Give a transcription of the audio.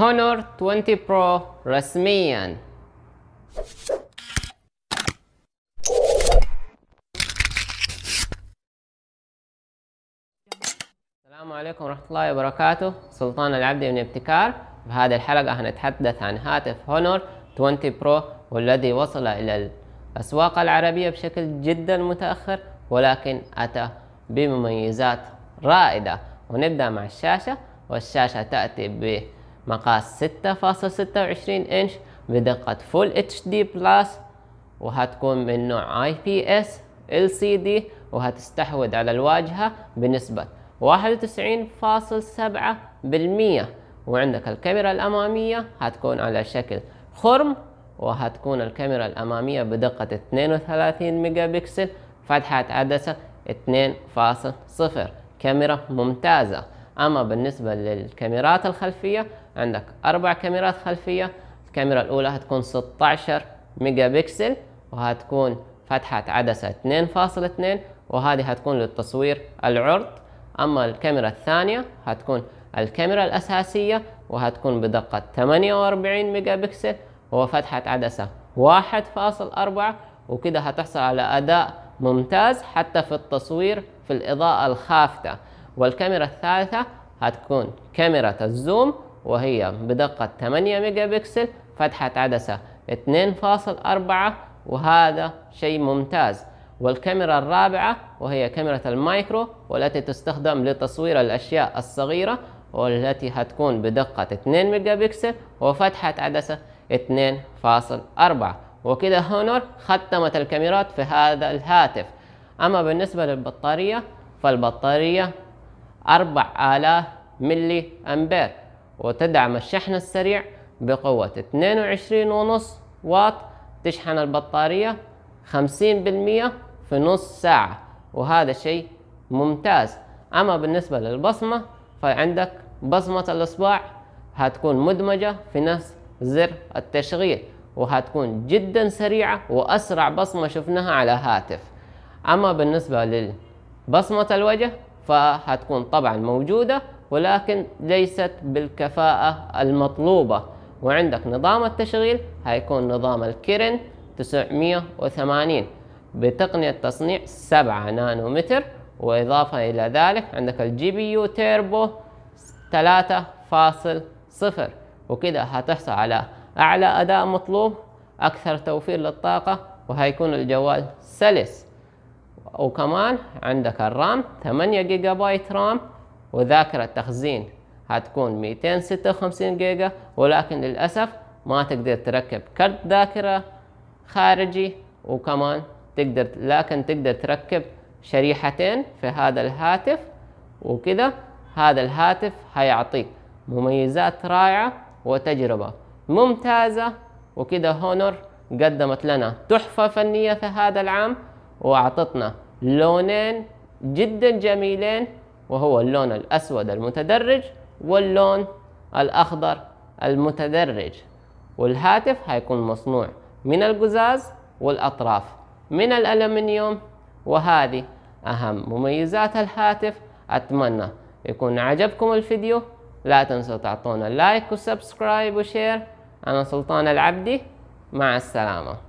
هونر 20 برو رسميا السلام عليكم ورحمة الله وبركاته سلطان العبدي من ابتكار في هذه الحلقة هنتحدث عن هاتف هونر 20 برو والذي وصل إلى الأسواق العربية بشكل جدا متأخر ولكن أتى بمميزات رائدة ونبدأ مع الشاشة والشاشة تأتي ب مقاس 6.26 انش بدقة فول اتش دي بلس وهتكون من نوع اي بي اس ال سي دي وهتستحوذ على الواجهة بنسبة 91.7% وعندك الكاميرا الأمامية هتكون على شكل خرم وهتكون الكاميرا الأمامية بدقة 32 ميجا بكسل فتحة عدسة 2.0 كاميرا ممتازة اما بالنسبه للكاميرات الخلفيه عندك اربع كاميرات خلفيه الكاميرا الاولى هتكون 16 ميجا بكسل وهتكون فتحه عدسه 2.2 وهذه هتكون للتصوير العرض اما الكاميرا الثانيه هتكون الكاميرا الاساسيه وهتكون بدقه 48 ميجا بكسل وفتحه عدسه 1.4 وكده هتحصل على اداء ممتاز حتى في التصوير في الاضاءه الخافته والكاميرا الثالثة هتكون كاميرا الزوم وهي بدقة 8 ميجا بكسل فتحة عدسة 2.4 وهذا شيء ممتاز والكاميرا الرابعة وهي كاميرا المايكرو والتي تستخدم لتصوير الأشياء الصغيرة والتي هتكون بدقة 2 ميجا بكسل وفتحة عدسة 2.4 وكده هونر ختمت الكاميرات في هذا الهاتف أما بالنسبة للبطارية فالبطارية 4000 ملي أمبير وتدعم الشحن السريع بقوة 22.5 واط تشحن البطارية 50% في نص ساعة وهذا شيء ممتاز أما بالنسبة للبصمة فعندك بصمة الإصبع هتكون مدمجة في نفس زر التشغيل وهتكون جدا سريعة وأسرع بصمة شفناها على هاتف أما بالنسبة لبصمة الوجه فهتكون طبعا موجودة ولكن ليست بالكفاءة المطلوبة وعندك نظام التشغيل هيكون نظام الكيرن 980 بتقنية تصنيع 7 نانومتر وإضافة إلى ذلك عندك الجي بي يو تيربو 3.0 وكده هتحصل على أعلى أداء مطلوب أكثر توفير للطاقة وهيكون الجوال سلس وكمان عندك الرام 8 جيجا بايت رام وذاكرة تخزين هتكون 256 جيجا ولكن للأسف ما تقدر تركب كرت ذاكرة خارجي وكمان تقدر لكن تقدر تركب شريحتين في هذا الهاتف وكذا هذا الهاتف هيعطيك مميزات رائعة وتجربة ممتازة وكذا هونر قدمت لنا تحفة فنية في هذا العام وأعطتنا لونين جدا جميلين وهو اللون الأسود المتدرج واللون الأخضر المتدرج والهاتف هيكون مصنوع من القزاز والأطراف من الألمنيوم وهذه أهم مميزات الهاتف أتمنى يكون عجبكم الفيديو لا تنسوا تعطونا لايك وسبسكرايب وشير أنا سلطان العبدي مع السلامة